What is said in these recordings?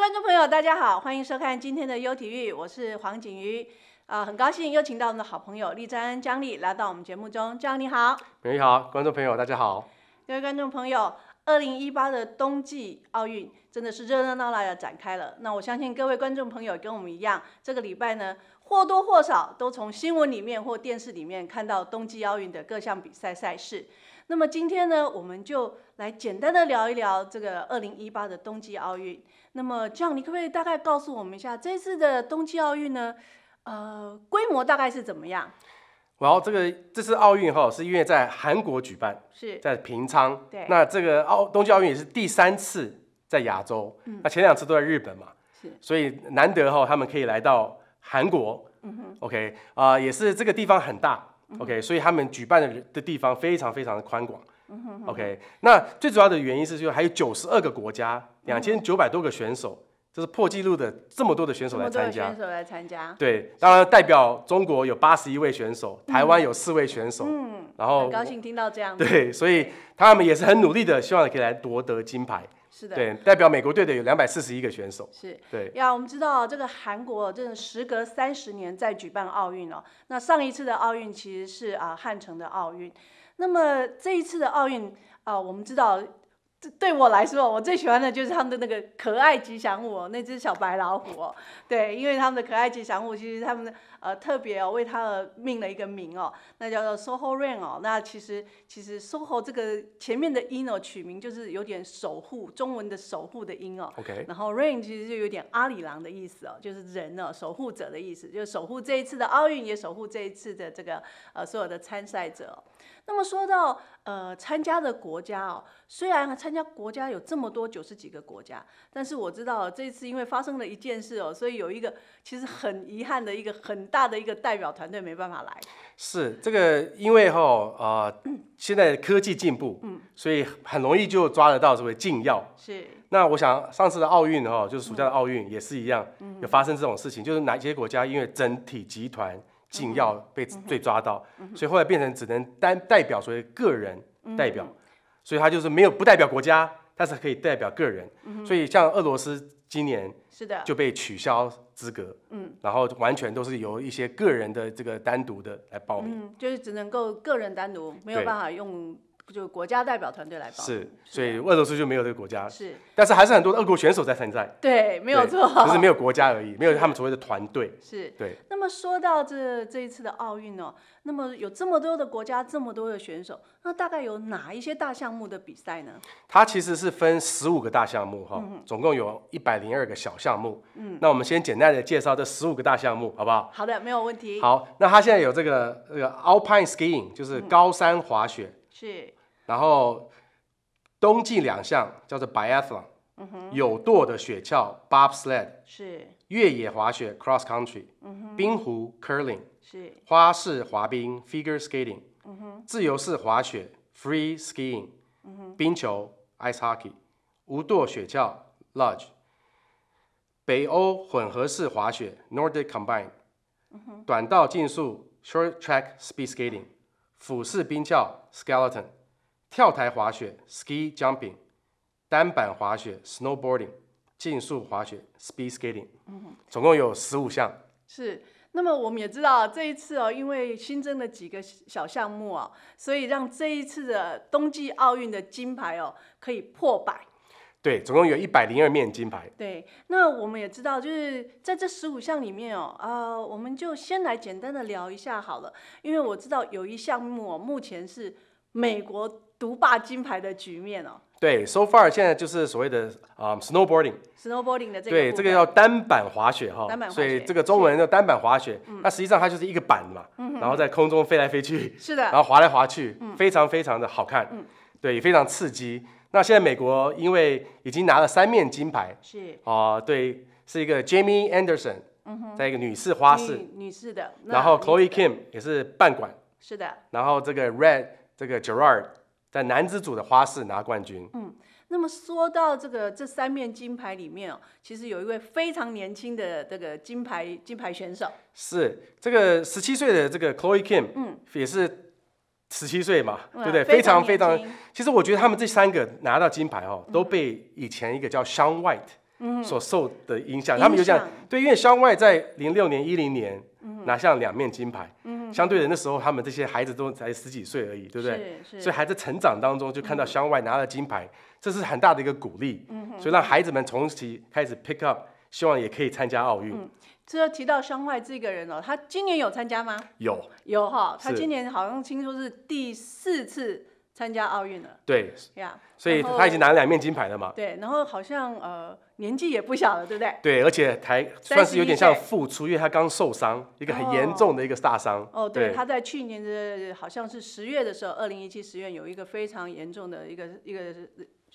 观众朋友，大家好，欢迎收看今天的优体育，我是黄景瑜，啊，很高兴又请到我们的好朋友丽珍江丽来到我们节目中，江丽好，你好，观众朋友大家好，各位观众朋友，二零一八的冬季奥运真的是热热闹闹的展开了，那我相信各位观众朋友跟我们一样，这个礼拜呢。或多或少都从新闻里面或电视里面看到冬季奥运的各项比赛赛事。那么今天呢，我们就来简单的聊一聊这个2018的冬季奥运。那么样，你可不可以大概告诉我们一下，这次的冬季奥运呢？呃，规模大概是怎么样？然后这个这次奥运哈，是因为在韩国举办，是在平昌。对。那这个奥冬季奥运也是第三次在亚洲，嗯，那前两次都在日本嘛。是。所以难得哈，他们可以来到。韩国，OK 啊，也是这个地方很大，OK，所以他们举办的的地方非常非常的宽广，OK。那最主要的原因是，就还有九十二个国家，两千九百多个选手，这是破纪录的这么多的选手来参加。选手来参加。对，当然代表中国有八十一位选手，台湾有四位选手，嗯，然后很高兴听到这样。对，所以他们也是很努力的，希望可以来夺得金牌。是的，对，代表美国队的有两百四十一个选手。是对呀，我们知道这个韩国真的时隔三十年在举办奥运了。那上一次的奥运其实是啊汉城的奥运，那么这一次的奥运啊，我们知道。对我来说，我最喜欢的就是他们的那个可爱吉祥物，哦，那只小白老虎。哦。对，因为他们的可爱吉祥物，其实他们呃特别哦，为它而命了一个名哦，那叫做 Soho Rain 哦。那其实其实 Soho 这个前面的音哦，取名就是有点守护，中文的守护的音哦。OK。然后 Rain 其实就有点阿里郎的意思哦，就是人哦，守护者的意思，就守护这一次的奥运，也守护这一次的这个呃所有的参赛者。那么说到呃参加的国家哦，虽然参加国家有这么多九十几个国家，但是我知道这一次因为发生了一件事哦，所以有一个其实很遗憾的一个很大的一个代表团队没办法来。是这个，因为哈呃现在科技进步，嗯，所以很容易就抓得到所谓禁药。是。那我想上次的奥运哈，就是暑假的奥运也是一样，有发生这种事情，就是哪一些国家因为整体集团。禁要被最抓到，所以后来变成只能单代表，所谓个人代表，所以他就是没有不代表国家，他是可以代表个人，所以像俄罗斯今年是的就被取消资格，嗯，然后完全都是由一些个人的这个单独的来报名，嗯，就是只能够个人单独，没有办法用。就国家代表团队来报是，所以俄罗斯就没有这个国家是，但是还是很多的俄国选手在参赛。对，没有错，就是没有国家而已，没有他们所谓的团队。是，对。那么说到这这一次的奥运哦，那么有这么多的国家，这么多的选手，那大概有哪一些大项目的比赛呢？它其实是分十五个大项目哈，总共有一百零二个小项目。嗯，那我们先简单的介绍这十五个大项目，好不好？好的，没有问题。好，那它现在有这个个 a l p i n e Skiing，就是高山滑雪。是。然后冬季两项叫做 biathlon，有舵的雪橇 bobsled 是，越野滑雪 cross country，冰壶 curling 是，花式滑冰 figure skating，自由式滑雪 free skiing，冰球 ice hockey，无舵雪橇 luge，北欧混合式滑雪 nordic combined，短道竞速 short track speed skating，俯式冰橇 skeleton。跳台滑雪 （ski jumping）、单板滑雪 （snowboarding）、竞速滑雪 （speed skating），总共有十五项。是，那么我们也知道，这一次哦，因为新增了几个小项目哦，所以让这一次的冬季奥运的金牌哦可以破百。对，总共有一百零二面金牌。对，那我们也知道，就是在这十五项里面哦，呃，我们就先来简单的聊一下好了，因为我知道有一项目哦，目前是美国。独霸金牌的局面哦。对，so far 现在就是所谓的啊，snowboarding。snowboarding 的这个。对，这个叫单板滑雪哈。单板滑雪。所以这个中文叫单板滑雪。那实际上它就是一个板嘛。嗯然后在空中飞来飞去。是的。然后滑来滑去，非常非常的好看。嗯。对，也非常刺激。那现在美国因为已经拿了三面金牌。是。哦，对，是一个 Jamie Anderson，嗯哼，在一个女士花式。女士的。然后 Chloe Kim 也是半管。是的。然后这个 Red 这个 Gerrard。在男子组的花式拿冠军。嗯，那么说到这个这三面金牌里面哦，其实有一位非常年轻的这个金牌金牌选手，是这个十七岁的这个 Chloe Kim，嗯，也是十七岁嘛，对不对？非常非常。其实我觉得他们这三个拿到金牌哦，都被以前一个叫 s h a n White，所受的影响。他们就这样对，因为 s h a n White 在零六年、一零年拿下两面金牌。相对人的时候，他们这些孩子都才十几岁而已，对不对？所以还在成长当中，就看到湘外拿了金牌，这是很大的一个鼓励。嗯。所以让孩子们从起开始 pick up，希望也可以参加奥运。嗯，这提到香外这个人哦，他今年有参加吗？有有哈，他今年好像听说是第四次。参加奥运了。对，呀，所以他已经拿了两面金牌了嘛。对，然后好像呃，年纪也不小了，对不对？对，而且还算是有点像复出，因为他刚受伤，一个很严重的一个大伤。哦，对，他在去年的好像是十月的时候，二零一七十月有一个非常严重的一个一个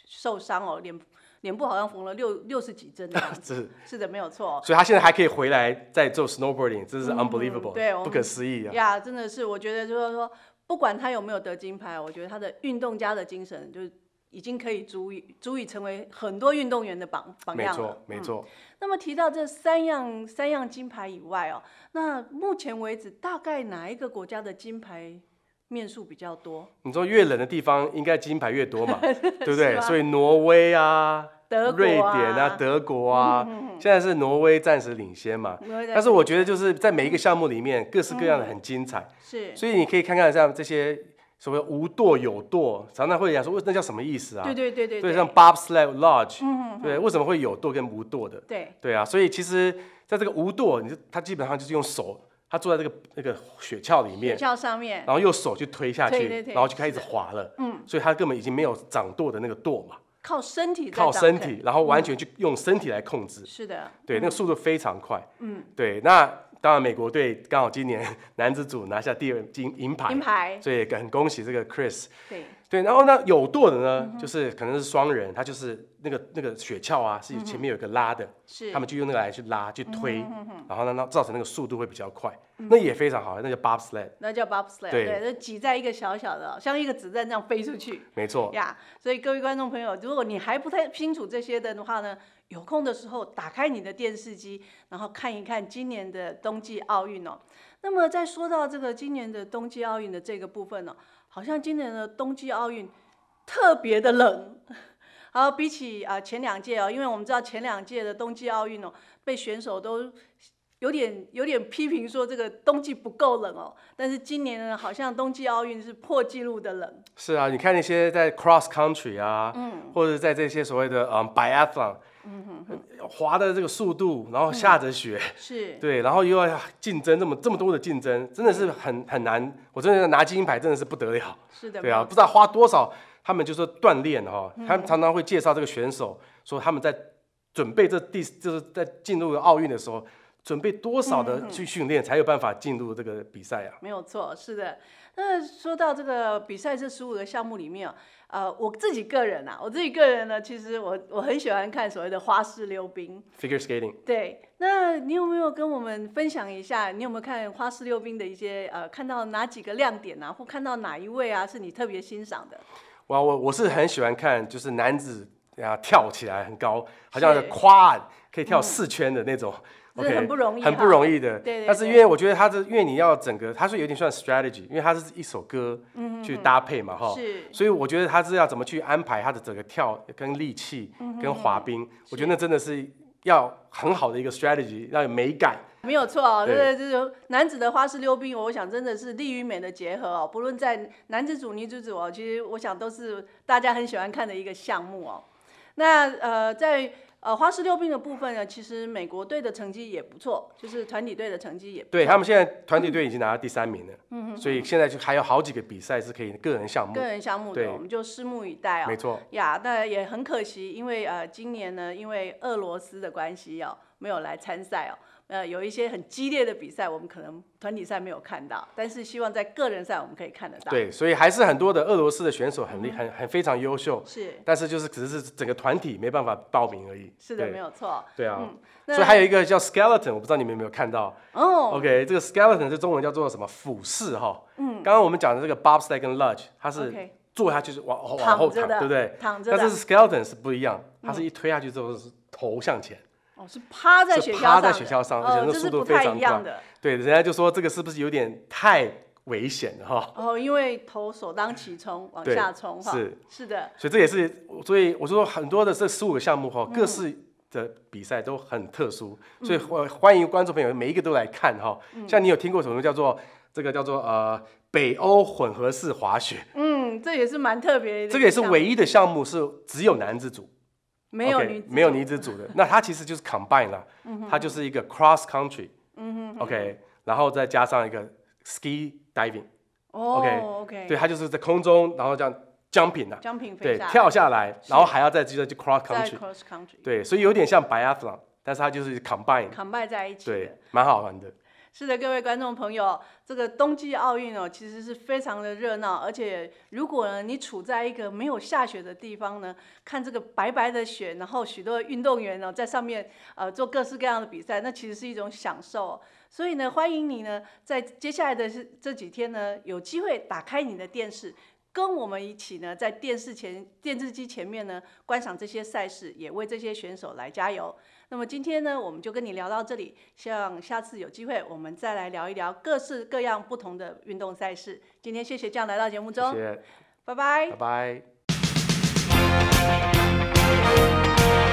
受伤哦，脸脸部好像缝了六六十几针的样子。是是的，没有错。所以他现在还可以回来再做 snowboarding，这是 unbelievable，对，不可思议啊。呀，真的是，我觉得就是说。不管他有没有得金牌，我觉得他的运动家的精神就是已经可以足以足以成为很多运动员的榜榜样了。没错，没错。那么提到这三样三样金牌以外哦，那目前为止大概哪一个国家的金牌？面数比较多，你说越冷的地方应该金牌越多嘛，对不对？所以挪威啊、德、瑞典啊、德国啊，现在是挪威暂时领先嘛。但是我觉得就是在每一个项目里面，各式各样的很精彩。是，所以你可以看看像这些所谓无舵有舵，常常会讲说，那叫什么意思啊？对对对对，对像 Bobslab l o d g e 对，为什么会有舵跟无舵的？对，对啊，所以其实在这个无舵，你它基本上就是用手。他坐在这个那个雪橇里面，雪橇上面，然后用手去推下去，然后就开始滑了。嗯，所以他根本已经没有掌舵的那个舵嘛，靠身体，靠身体，然后完全就用身体来控制。是的，对，那个速度非常快。嗯，对，那当然美国队刚好今年男子组拿下第二金银牌，所以很恭喜这个 Chris。对。对，然后呢，有舵的呢，就是可能是双人，他就是那个那个雪橇啊，是前面有一个拉的，是他们就用那个来去拉去推，然后呢那造成那个速度会比较快，那也非常好，那叫 Bob sled，那叫 Bob sled，对，那挤在一个小小的，像一个子弹这样飞出去，没错呀。所以各位观众朋友，如果你还不太清楚这些的话呢，有空的时候打开你的电视机，然后看一看今年的冬季奥运哦。那么在说到这个今年的冬季奥运的这个部分呢。好像今年的冬季奥运特别的冷，好，比起啊前两届哦，因为我们知道前两届的冬季奥运哦，被选手都有点有点批评说这个冬季不够冷哦，但是今年呢，好像冬季奥运是破纪录的冷。是啊，你看那些在 cross country 啊，嗯，或者在这些所谓的呃 biathlon。嗯哼，滑的这个速度，然后下着雪，是对，然后又要竞争这么这么多的竞争，真的是很很难。我真的拿金牌，真的是不得了。是的，对啊，不知道花多少，他们就是锻炼哈。他们常常会介绍这个选手，说他们在准备这第，就是在进入奥运的时候，准备多少的去训练，才有办法进入这个比赛啊？没有错，是的。那说到这个比赛，这十五个项目里面呃，我自己个人啊，我自己个人呢，其实我我很喜欢看所谓的花式溜冰。Figure skating。对，那你有没有跟我们分享一下，你有没有看花式溜冰的一些呃，看到哪几个亮点啊，或看到哪一位啊，是你特别欣赏的？哇，我我是很喜欢看，就是男子啊跳起来很高，好像是 quad 可以跳四圈的那种。这是很不容易，很不容易的。对，但是因为我觉得他的，因为你要整个，他是有点算 strategy，因为他是一首歌，嗯，去搭配嘛，哈，是。所以我觉得他是要怎么去安排他的整个跳跟力气跟滑冰，我觉得那真的是要很好的一个 strategy，要有美感。没有错啊，对，就是男子的花式溜冰，我想真的是力与美的结合哦。不论在男子组、女子组哦，其实我想都是大家很喜欢看的一个项目哦。那呃，在。呃，花式溜冰的部分呢，其实美国队的成绩也不错，就是团体队的成绩也对他们现在团体队已经拿到第三名了，嗯所以现在就还有好几个比赛是可以个人项目，个人项目的我们就拭目以待哦，没错，呀，那也很可惜，因为呃，今年呢，因为俄罗斯的关系哦，没有来参赛哦。呃，有一些很激烈的比赛，我们可能团体赛没有看到，但是希望在个人赛我们可以看得到。对，所以还是很多的俄罗斯的选手很厉、很、很非常优秀。是。但是就是只是整个团体没办法报名而已。是的，没有错。对啊。所以还有一个叫 skeleton，我不知道你们有没有看到。哦。OK，这个 skeleton 在中文叫做什么俯视哈？嗯。刚刚我们讲的这个 b a r s t a k 跟 luge，它是坐下去是往往后躺，对不对？躺着但是 skeleton 是不一样，它是一推下去之后是头向前。哦，是趴在雪橇上，哦，真的速度一样的。对，人家就说这个是不是有点太危险了哈？哦，因为头首当其冲往下冲哈。是是的，所以这也是，所以我说很多的这十五个项目哈，各式的比赛都很特殊，所以欢欢迎观众朋友每一个都来看哈。像你有听过什么叫做这个叫做呃北欧混合式滑雪？嗯，这也是蛮特别。的。这个也是唯一的项目，是只有男子组。没有泥没有泥子组的，那它其实就是 combine 了，它就是一个 cross country，OK，嗯哼然后再加上一个 ski diving，OK 哦 OK，对，它就是在空中，然后这样 jumping j u m p i n 了，对，跳下来，然后还要再接着去 cross country，c country，r o s s 对，所以有点像白 athlon，但是它就是 combine，combine 在一起，对，蛮好玩的。是的，各位观众朋友，这个冬季奥运哦，其实是非常的热闹。而且，如果呢你处在一个没有下雪的地方呢，看这个白白的雪，然后许多运动员呢在上面呃做各式各样的比赛，那其实是一种享受。所以呢，欢迎你呢在接下来的这这几天呢，有机会打开你的电视，跟我们一起呢在电视前、电视机前面呢观赏这些赛事，也为这些选手来加油。那么今天呢，我们就跟你聊到这里。希望下次有机会，我们再来聊一聊各式各样不同的运动赛事。今天谢谢酱来到节目中，谢谢，拜拜，拜拜。